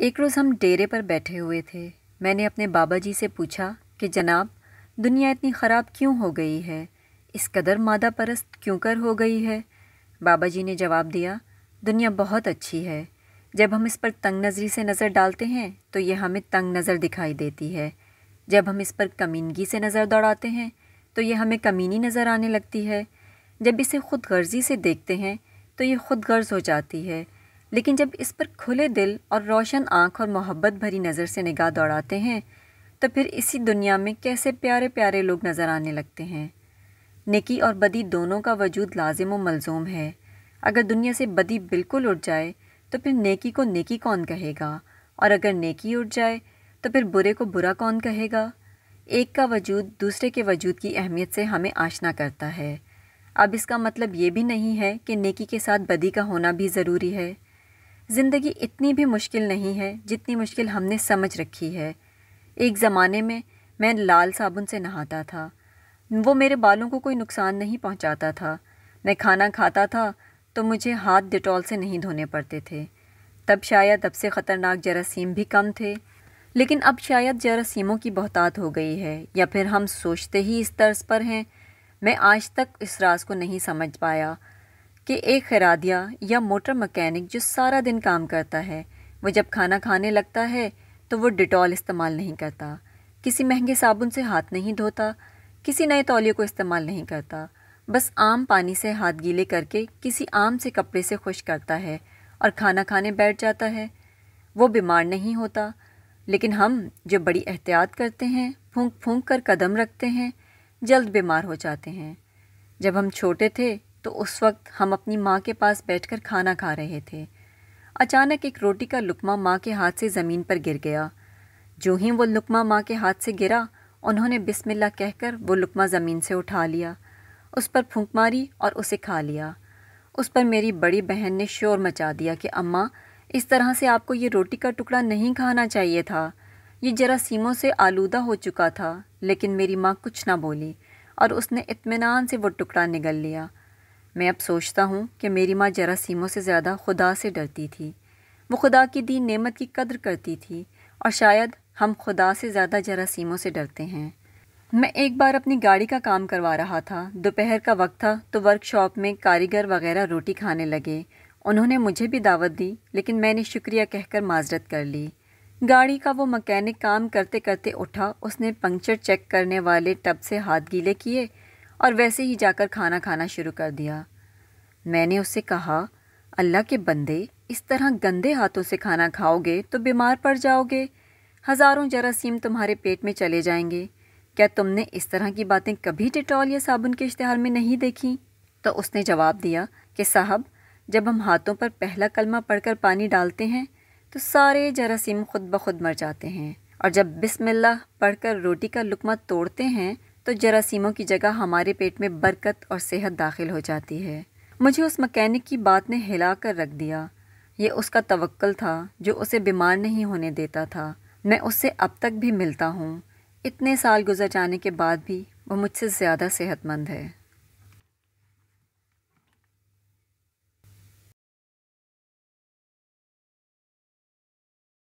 एक रोज़ हम डेरे पर बैठे हुए थे मैंने अपने बाबा जी से पूछा कि जनाब दुनिया इतनी ख़राब क्यों हो गई है इस कदर मादा परस्त क्यों कर हो गई है बाबा जी ने जवाब दिया दुनिया बहुत अच्छी है जब हम इस पर तंग नज़री से नज़र डालते हैं तो यह हमें तंग नज़र दिखाई देती है जब हम इस पर कमीनगी से नज़र दौड़ाते हैं तो यह हमें कमीनी नज़र आने लगती है जब इसे खुद गर्जी से देखते हैं तो ये खुद गर्ज हो जाती है लेकिन जब इस पर खुले दिल और रोशन आँख और मोहब्बत भरी नज़र से निगाह दौड़ाते हैं तो फिर इसी दुनिया में कैसे प्यारे प्यारे लोग नज़र आने लगते हैं निकी और बदी दोनों का वजूद लाजिम व मलजूम है अगर दुनिया से बदी बिल्कुल उठ जाए तो फिर नेकी को नेकी कौन कहेगा और अगर नेकी उठ जाए तो फिर बुरे को बुरा कौन कहेगा एक का वजूद दूसरे के वजूद की अहमियत से हमें आशना करता है अब इसका मतलब ये भी नहीं है कि नेकी के साथ बदी का होना भी ज़रूरी है ज़िंदगी इतनी भी मुश्किल नहीं है जितनी मुश्किल हमने समझ रखी है एक ज़माने में मैं लाल साबुन से नहाता था वो मेरे बालों को कोई नुकसान नहीं पहुंचाता था मैं खाना खाता था तो मुझे हाथ डिटॉल से नहीं धोने पड़ते थे तब शायद अब से ख़तरनाक जरासीम भी कम थे लेकिन अब शायद जरासीमों की बहुतात हो गई है या फिर हम सोचते ही इस तर्ज पर हैं मैं आज तक इस राज को नहीं समझ पाया कि एक खरादिया या मोटर मकैनिक जो सारा दिन काम करता है वह जब खाना खाने लगता है तो वो डिटॉल इस्तेमाल नहीं करता किसी महंगे साबुन से हाथ नहीं धोता किसी नए तौलिए को इस्तेमाल नहीं करता बस आम पानी से हाथ गीले करके किसी आम से कपड़े से खुश करता है और खाना खाने बैठ जाता है वो बीमार नहीं होता लेकिन हम जो बड़ी एहतियात करते हैं फूंक फूंक कर कदम रखते हैं जल्द बीमार हो जाते हैं जब हम छोटे थे तो उस वक्त हम अपनी माँ के पास बैठकर खाना खा रहे थे अचानक एक रोटी का लुकमा माँ के हाथ से ज़मीन पर गिर गया जो ही वो लुकमा माँ के हाथ से गिरा उन्होंने बिस्मिल्ला कहकर वो लुकमा ज़मीन से उठा लिया उस पर फूंक मारी और उसे खा लिया उस पर मेरी बड़ी बहन ने शोर मचा दिया कि अम्मा इस तरह से आपको ये रोटी का टुकड़ा नहीं खाना चाहिए था ये जरासीमों से आलूदा हो चुका था लेकिन मेरी माँ कुछ ना बोली और उसने इतमान से वो टुकड़ा निगल लिया मैं अब सोचता हूँ कि मेरी माँ जरासीमों से ज़्यादा खुदा से डरती थी वो खुदा की दी नेमत की कदर करती थी और शायद हम खुदा से ज़्यादा जरासीमों से डरते हैं मैं एक बार अपनी गाड़ी का काम करवा रहा था दोपहर का वक्त था तो वर्कशॉप में कारीगर वगैरह रोटी खाने लगे उन्होंने मुझे भी दावत दी लेकिन मैंने शुक्रिया कहकर माजरत कर ली गाड़ी का वो मकैनिक काम करते करते उठा उसने पंक्चर चेक करने वाले टब से हाथ गीले किए और वैसे ही जाकर खाना खाना शुरू कर दिया मैंने उससे कहा अल्लाह के बंदे इस तरह गंदे हाथों से खाना खाओगे तो बीमार पड़ जाओगे हज़ारों जरासीम तुम्हारे पेट में चले जाएंगे क्या तुमने इस तरह की बातें कभी डिटॉल या साबुन के इश्तहार में नहीं देखी तो उसने जवाब दिया कि साहब जब हम हाथों पर पहला कलमा पढ़कर पानी डालते हैं तो सारे जरासीम खुद ब खुद मर जाते हैं और जब बिसमिल्ला पढ़कर रोटी का लुकमा तोड़ते हैं तो जरासीमों की जगह हमारे पेट में बरकत और सेहत दाखिल हो जाती है मुझे उस मकैनिक की बात ने हिला कर रख दिया ये उसका तवक्ल था जो उसे बीमार नहीं होने देता था मैं उससे अब तक भी मिलता हूँ इतने साल गुजर जाने के बाद भी वो मुझसे ज़्यादा सेहतमंद है